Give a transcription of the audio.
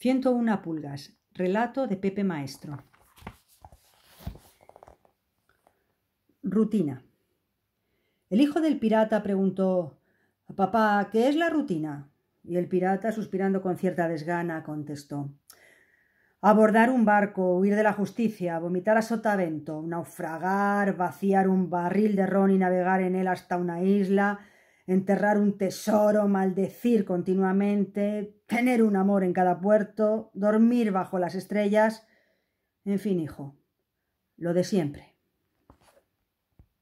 101 pulgas. Relato de Pepe Maestro. Rutina. El hijo del pirata preguntó Papá, ¿qué es la rutina? Y el pirata, suspirando con cierta desgana, contestó Abordar un barco, huir de la justicia, vomitar a sotavento, naufragar, vaciar un barril de ron y navegar en él hasta una isla, enterrar un tesoro, maldecir continuamente, tener un amor en cada puerto, dormir bajo las estrellas, en fin, hijo, lo de siempre.